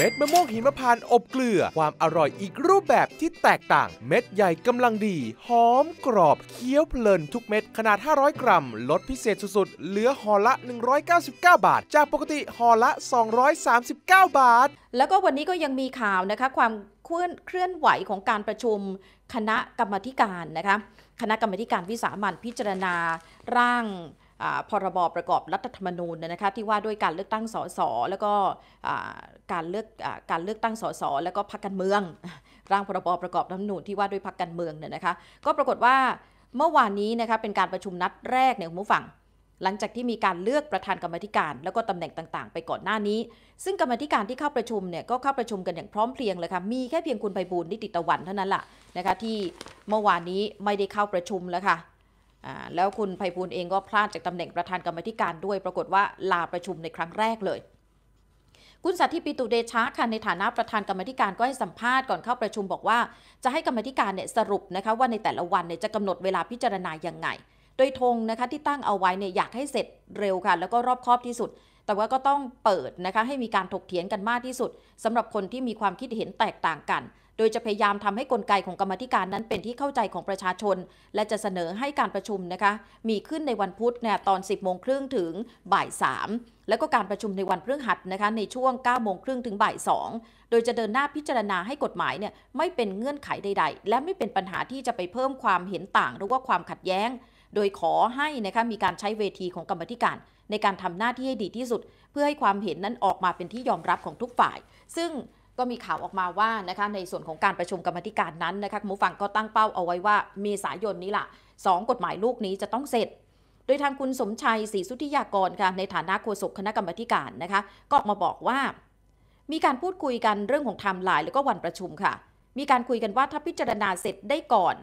เม็ดมะม่วงหิมพานต์อบเกลือ ความอร่อยอีกรูปแบบที่แตกต่างเม็ดใหญ่กำลังดีหอมกรอบเคี้ยวเพลินทุกเม็ด ขนาด 500 กรัม ลดพิเศษสุดๆ เหลือห่อละ 199 บาท จากปกติห่อละ 239 บาท แล้วก็วันนี้ก็ยังมีข่าวนะคะความเคลื่อนเคลื่อนไหวของการประชุมคณะกรรมธิการนะคะคณะกรรมธิการวิสามัญพิจารณาร่างพรบประกอบรัฐธรรมนูญนะคะที่ว่าด้วยการเลือกตั้งสส แล้วก็การเลือกการเลือกตั้งสส แล้วก็พักการเมือง ร่างพรบประกอบรัฐธรรมนูญที่ว่าด้วยพักการเมืองเนี่ยนะคะ ก็ปรากฏว่าเมื่อวานนี้นะคะเป็นการประชุมนัดแรกในหมู่ฝังหลังจากที่มีการเลือกประธานกรรมธิการแล้วก็ตำแหน่งต่างๆ ไปก่อนหน้านี้ ซึ่งกรรมธิการที่เข้าประชุมเนี่ยก็เข้าประชุมกันอย่างพร้อมเพรียงเลยค่ะมีแค่เพียงคุณไพบูลนิติตะวันเท่านั้นแหละนะคะที่เมื่อวานนี้ไม่ได้เข้าประชุมแล้วค่ะแล้วคุณไพภูลเองก็พลาดจากตำแหน่งประธานกรรมธิการด้วยปรากฏว่า ลาประชุมในครั้งแรกเลย คุณสัตธิปิตุเดชะค่ะในฐานะประธานกรรมธิการก็ให้สัมภาษณ์ก่อนเข้าประชุมบอกว่า จะให้กรรมธิการเนี่ยสรุปนะคะว่าในแต่ละวันเนี่ยจะกำหนดเวลาพิจารณาอย่างไง โดยธงนะคะที่ตั้งเอาไว้เนี่ยอยากให้เสร็จเร็วค่ะแล้วก็รอบคอบที่สุด แต่ว่าก็ต้องเปิดนะคะให้มีการถกเถียงกันมากที่สุด สำหรับคนที่มีความคิดเห็นแตกต่างกันโดยจะพยายามทำให้กลไกของกรรมธิการนั้นเป็นที่เข้าใจของประชาชน และจะเสนอให้การประชุมนะคะมีขึ้นในวันพุธเนี่ยตอน 10โมงครึ่งถึงบ่าย 3 แล้วก็การประชุมในวันพฤหัสนะคะในช่วง9โมงครึ่งถึงบ่าย 2 โดยจะเดินหน้าพิจารณาให้กฎหมายเนี่ยไม่เป็นเงื่อนไขใดๆ และไม่เป็นปัญหาที่จะไปเพิ่มความเห็นต่างหรือว่าความขัดแย้ง โดยขอให้นะคะมีการใช้เวทีของกรรมธิการ ในการทำหน้าที่ให้ดีที่สุด เพื่อให้ความเห็นนั้นออกมาเป็นที่ยอมรับของทุกฝ่าย ซึ่งก็มีข่าวออกมาว่านะคะในส่วนของการประชุมกรรมธิการนั้นนะคะคุณผู้ฟังก็ตั้งเป้าเอาไว้ว่าเมษายนนี้ละ่ะ2 กฎหมายลูกนี้จะต้องเสร็จ โดยทางคุณสมชัยศรีสุทธิยากรค่ะในฐานะโฆษกคณะกรรมการนะคะก็มาบอกว่า มีการพูดคุยกันเรื่องของไทม์ไลน์แล้วก็วันประชุมค่ะมีการคุยกันว่าถ้าพิจารณาเสร็จได้ก่อน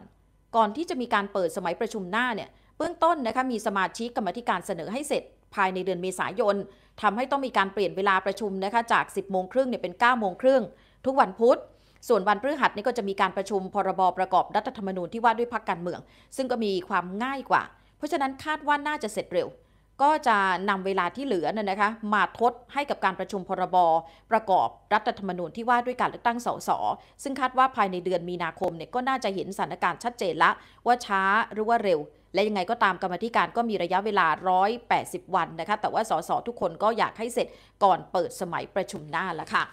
ก่อนที่จะมีการเปิดสมัยประชุมหน้าเนี่ยเบื้องต้นนะคะมีสมาชิกกรรมธิการเสนอให้เสร็จภายในเดือนเมษายนทำให้ต้องมีการเปลี่ยนเวลาประชุมนะคะจาก 10 โมงครึ่งเนี่ยเป็น9โมงครึ่งทุกวันพุธส่วนวันพฤหัสนี่ก็จะมีการประชุมพรบประกอบรัฐธรรมนูญที่ว่าด้วยพักการเมือง ซึ่งก็มีความง่ายกว่าเพราะฉะนั้นคาดว่าน่าจะเสร็จเร็วก็จะนำเวลาที่เหลือน่ยนะคะ มาทดให้กับการประชุมพรบรประกอบรัฐธรรมนูญที่ว่าด้วยการเลือกตั้งสสซึ่งคาดว่าภายในเดือนมีนาคมเนี่ยก็น่าจะเห็นสถานการณ์ชัดเจนละว่าช้าหรือว่าเร็ว และยังไงก็ตามกรรมธิการก็มีระยะเวลา 180 วันนะคะ แต่ว่าสส ทุกคนก็อยากให้เสร็จก่อนเปิดสมัยประชุมหน้าละค่ะ